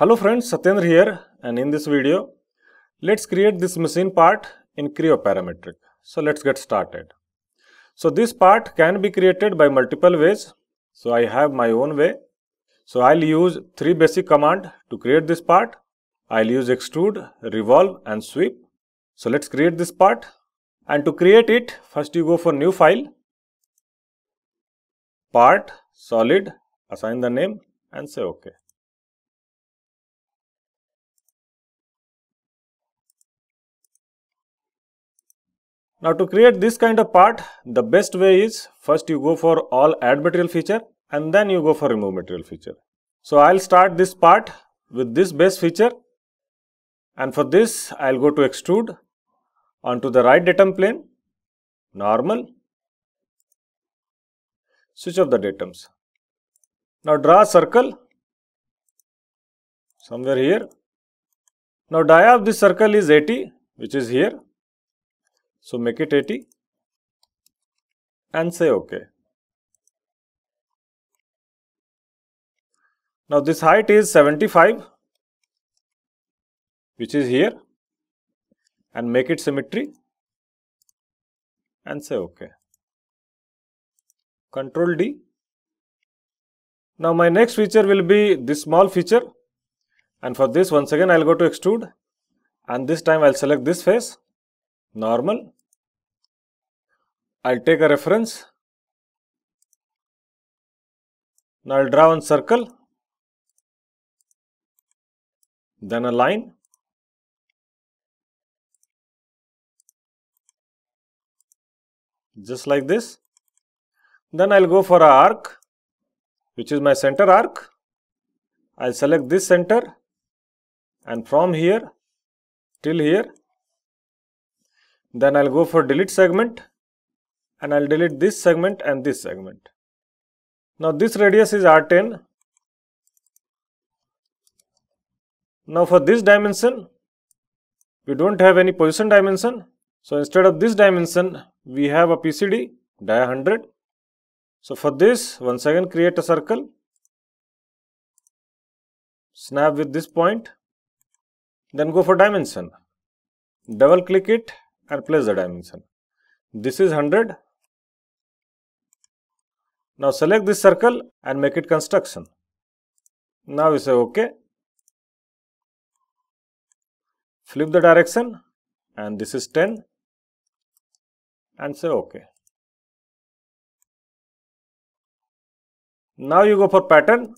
Hello friends, Satyendra here and in this video, let's create this machine part in Creo Parametric. So let's get started. So this part can be created by multiple ways. So I have my own way. So I'll use three basic command to create this part. I'll use extrude, revolve and sweep. So let's create this part. And to create it, first you go for new file, part, solid, assign the name and say okay. Now to create this kind of part, the best way is first you go for all add material feature and then you go for remove material feature. So I'll start this part with this base feature and for this I'll go to extrude onto the right datum plane, normal, switch off the datums. Now draw a circle somewhere here. Now dia of this circle is 80 which is here so make it 80 and say OK. Now this height is 75 which is here and make it symmetry and say OK. Control D. Now my next feature will be this small feature and for this once again I will go to extrude and this time I will select this face normal. I'll take a reference. Now I'll draw one circle, then a line. just like this. Then I'll go for a arc, which is my center arc. I'll select this center and from here till here then I'll go for delete segment and I'll delete this segment and this segment. Now this radius is R10. Now for this dimension, we don't have any position dimension. So instead of this dimension, we have a PCD dia 100. So for this, once again create a circle. Snap with this point. Then go for dimension. Double click it and place the dimension. This is 100. Now select this circle and make it construction. Now we say OK. Flip the direction and this is 10 and say OK. Now you go for pattern,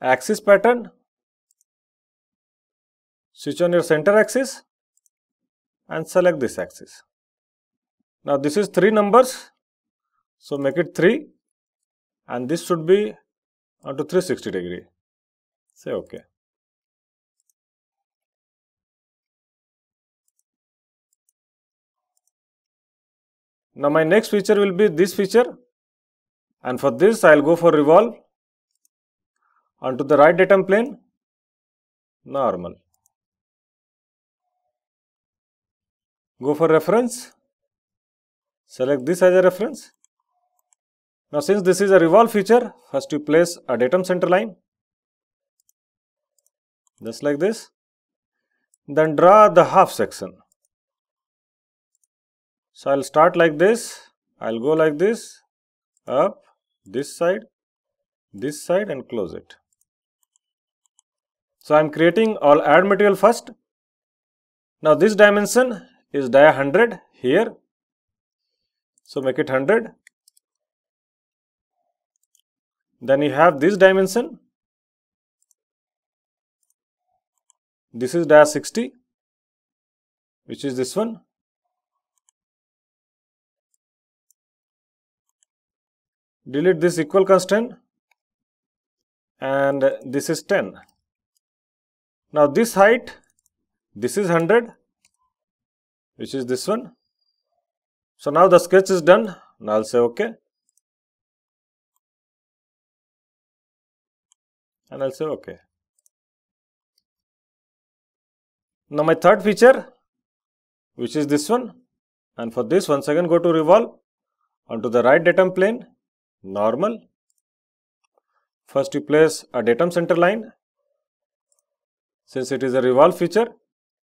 axis pattern, switch on your center axis and select this axis. Now this is 3 numbers, so make it 3 and this should be onto 360 degree. Say OK. Now my next feature will be this feature and for this I will go for revolve onto the right datum plane normal. go for reference, select this as a reference. Now since this is a revolve feature, first you place a datum center line, just like this. Then draw the half section. So I'll start like this, I'll go like this, up, this side, this side and close it. So I'm creating all add material first. Now this dimension is dia 100 here. So, make it 100. Then you have this dimension. This is dia 60, which is this one. Delete this equal constant and this is 10. Now, this height, this is 100 which is this one. So, now the sketch is done and I will say OK. And I will say OK. Now, my third feature which is this one and for this once again go to revolve onto the right datum plane normal. First you place a datum center line since it is a revolve feature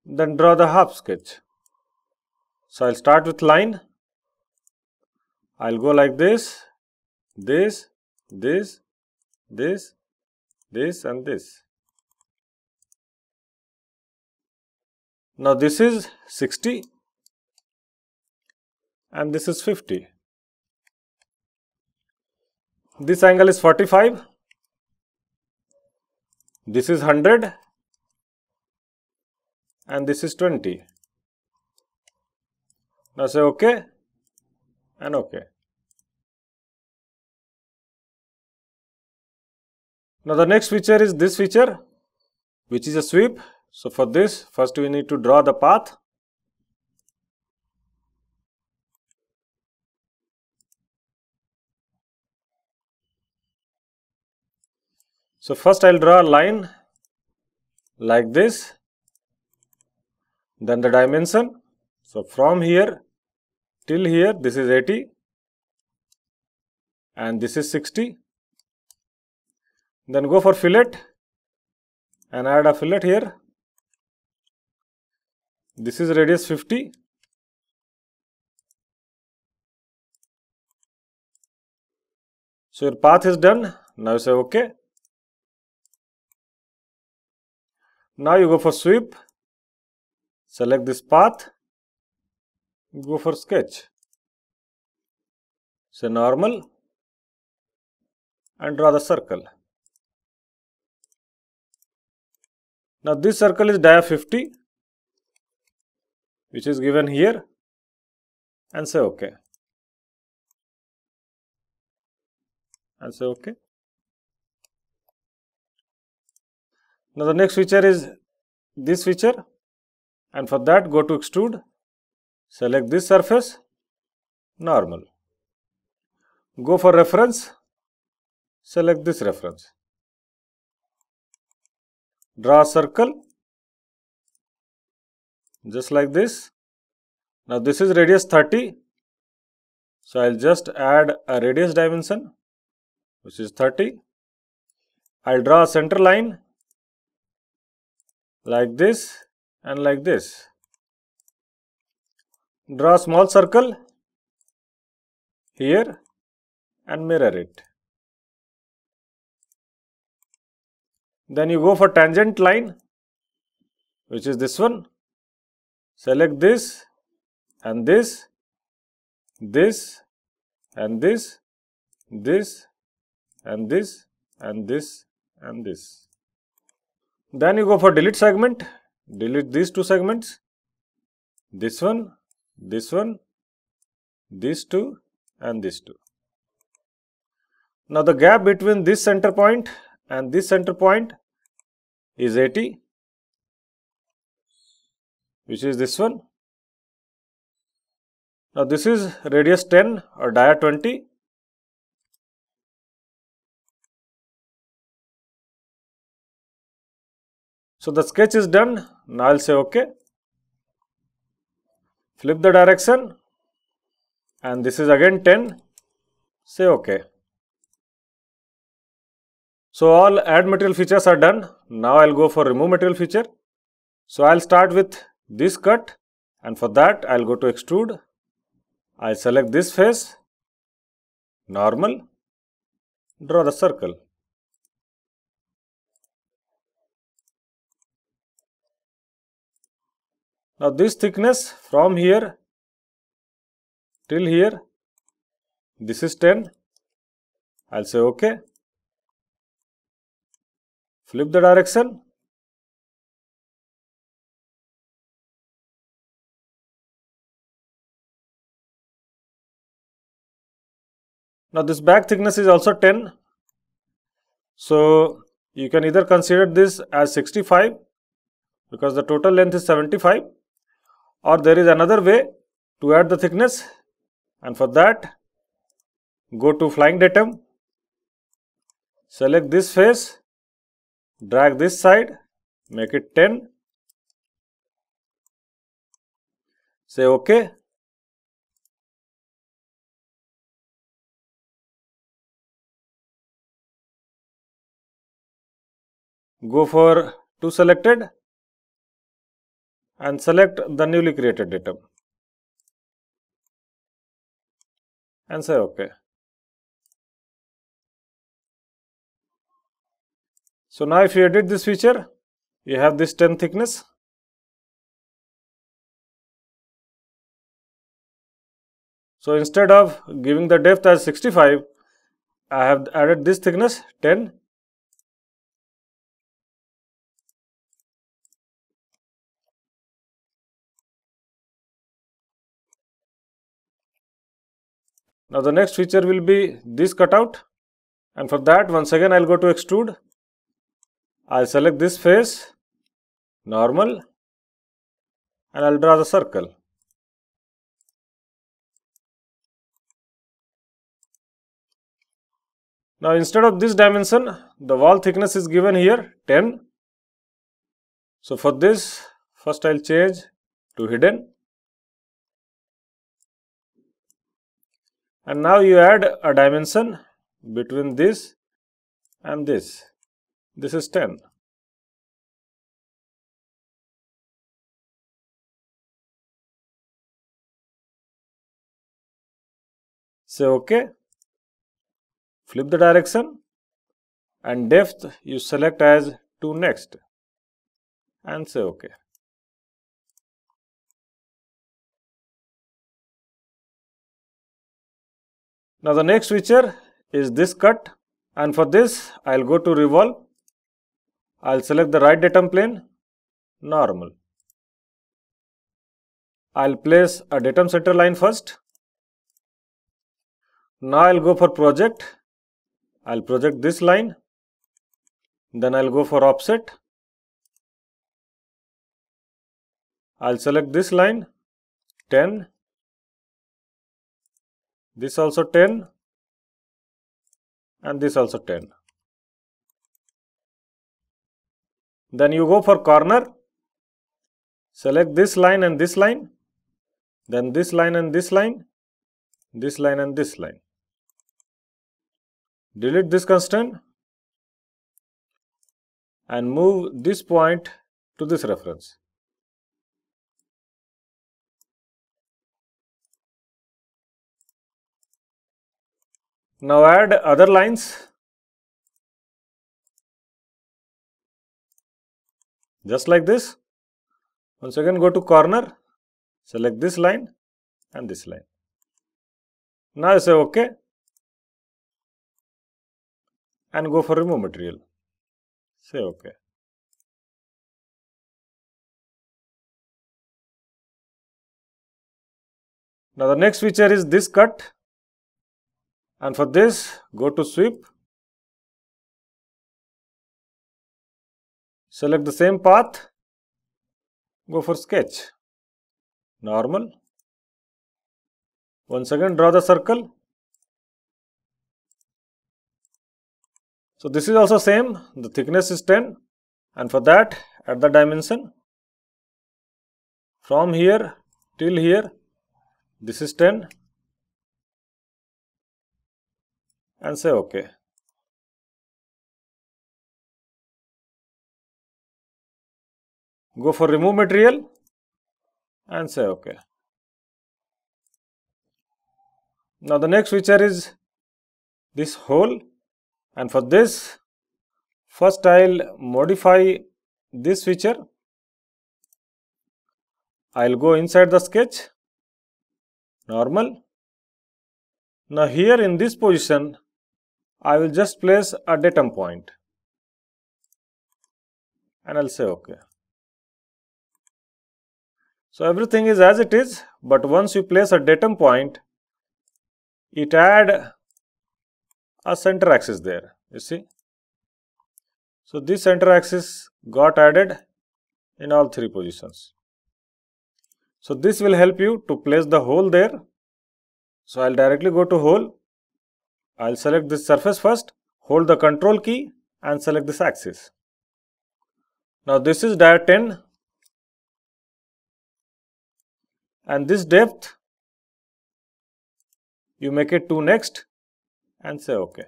then draw the half sketch. So, I will start with line. I will go like this, this, this, this, this and this. Now, this is 60 and this is 50. This angle is 45, this is 100 and this is 20. Now say OK and OK. Now the next feature is this feature which is a sweep. So for this first we need to draw the path. So first I will draw a line like this, then the dimension so, from here till here this is 80 and this is 60. Then go for fillet and add a fillet here. This is radius 50. So, your path is done. Now, you say OK. Now, you go for sweep. Select this path go for sketch. Say normal and draw the circle. Now this circle is dia 50 which is given here and say ok and say ok. Now the next feature is this feature and for that go to extrude Select this surface, normal. Go for reference, select this reference. Draw a circle, just like this. Now this is radius 30, so I will just add a radius dimension which is 30. I will draw a center line like this and like this draw a small circle here and mirror it then you go for tangent line which is this one select this and this this and this this and this and this and this then you go for delete segment delete these two segments this one this one, these two and these two. Now the gap between this center point and this center point is 80 which is this one. Now this is radius 10 or dia 20 So the sketch is done. Now I'll say OK flip the direction and this is again 10 say ok so all add material features are done now i'll go for remove material feature so i'll start with this cut and for that i'll go to extrude i'll select this face normal draw the circle Now this thickness from here till here, this is 10. I'll say OK. Flip the direction. Now this back thickness is also 10. So you can either consider this as 65 because the total length is 75 or there is another way to add the thickness and for that go to flying datum, select this face, drag this side, make it 10, say OK. Go for 2 selected and select the newly created datum and say OK. So now if you edit this feature, you have this 10 thickness. So instead of giving the depth as 65, I have added this thickness 10 Now the next feature will be this cutout and for that once again I will go to extrude. I will select this face, normal and I will draw the circle. Now instead of this dimension, the wall thickness is given here 10. So for this, first I will change to hidden and now you add a dimension between this and this. This is 10. Say OK. Flip the direction and depth you select as 2 next and say OK. Now the next feature is this cut and for this I will go to revolve. I will select the right datum plane, normal. I will place a datum center line first. Now I will go for project. I will project this line. Then I will go for offset. I will select this line 10 this also 10 and this also 10. Then you go for corner, select this line and this line, then this line and this line, this line and this line. Delete this constant and move this point to this reference. Now add other lines. Just like this. Once again go to corner, select this line and this line. Now say OK and go for remove material. Say OK. Now the next feature is this cut and for this go to sweep select the same path go for sketch normal once again draw the circle so this is also same the thickness is 10 and for that at the dimension from here till here this is 10 and say OK. Go for remove material and say OK. Now, the next feature is this hole and for this first I will modify this feature. I will go inside the sketch normal. Now, here in this position I will just place a datum point and I'll say OK. So everything is as it is, but once you place a datum point, it add a center axis there, you see. So this center axis got added in all three positions. So this will help you to place the hole there. So I'll directly go to hole I'll select this surface first, hold the control key and select this axis. Now this is dia 10 and this depth you make it to next and say ok.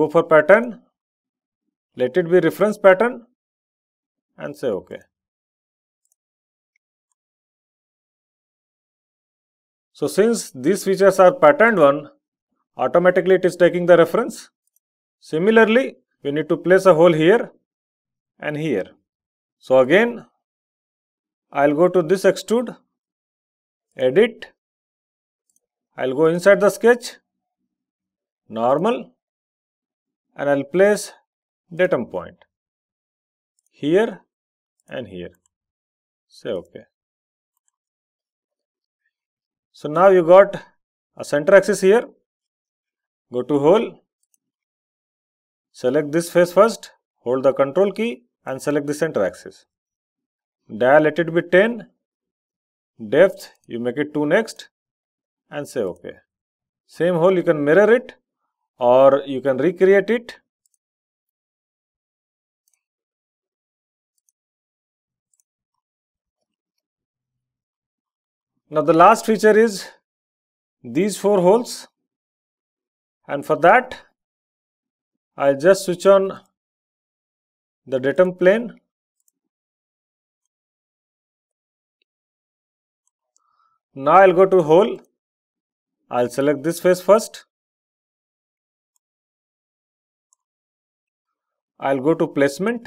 Go for pattern, let it be reference pattern and say ok. So since these features are patterned one, automatically it is taking the reference. Similarly, we need to place a hole here and here. So again, I'll go to this extrude, edit, I'll go inside the sketch, normal, and I'll place datum point here and here. Say okay. So now you got a center axis here. Go to hole. Select this face first. Hold the control key and select the center axis. Dial let it be 10. Depth you make it 2 next and say OK. Same hole you can mirror it or you can recreate it Now the last feature is these four holes and for that I just switch on the datum plane Now I'll go to hole. I'll select this face first. I'll go to placement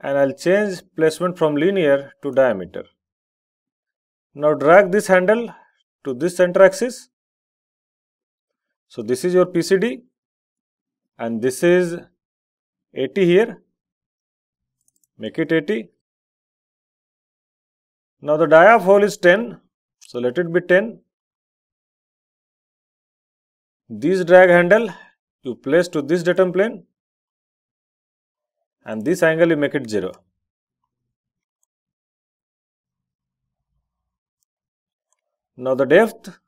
and I'll change placement from linear to diameter. Now drag this handle to this center axis. So this is your PCD and this is 80 here. Make it 80. Now the dia of hole is 10. So let it be 10. This drag handle you place to this datum plane and this angle you make it 0. Now the depth,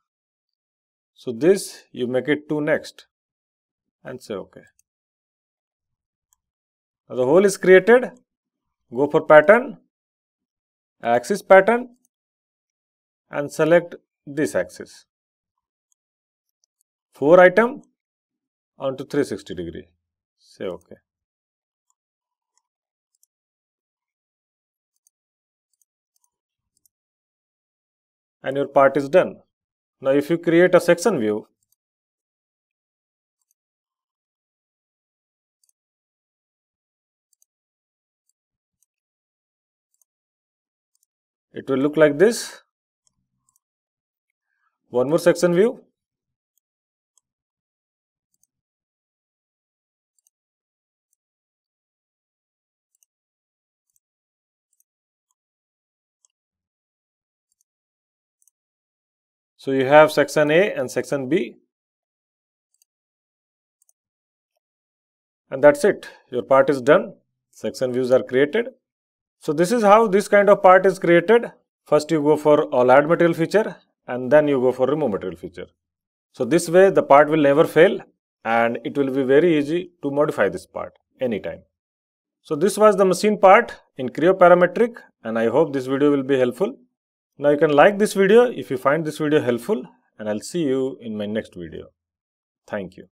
so this you make it 2 next and say OK. Now the hole is created, go for pattern, axis pattern and select this axis. 4 item onto 360 degree, say OK. and your part is done. Now if you create a section view, it will look like this. One more section view So, you have section A and section B and that is it. Your part is done. Section views are created. So, this is how this kind of part is created. First you go for all add material feature and then you go for remove material feature. So, this way the part will never fail and it will be very easy to modify this part anytime. So, this was the machine part in Creo parametric and I hope this video will be helpful. Now you can like this video if you find this video helpful and I'll see you in my next video. Thank you.